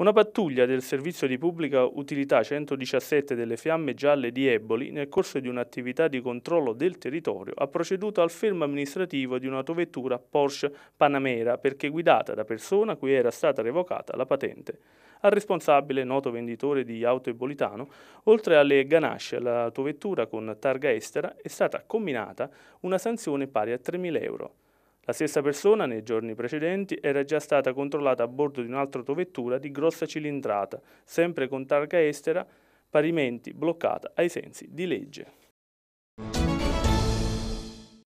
Una pattuglia del servizio di pubblica utilità 117 delle Fiamme Gialle di Eboli, nel corso di un'attività di controllo del territorio, ha proceduto al fermo amministrativo di un'autovettura Porsche Panamera perché guidata da persona cui era stata revocata la patente. Al responsabile, noto venditore di auto ebolitano, oltre alle ganasce all'autovettura con targa estera, è stata comminata una sanzione pari a 3.000 euro. La stessa persona, nei giorni precedenti, era già stata controllata a bordo di un'altra autovettura di grossa cilindrata, sempre con targa estera, parimenti bloccata ai sensi di legge.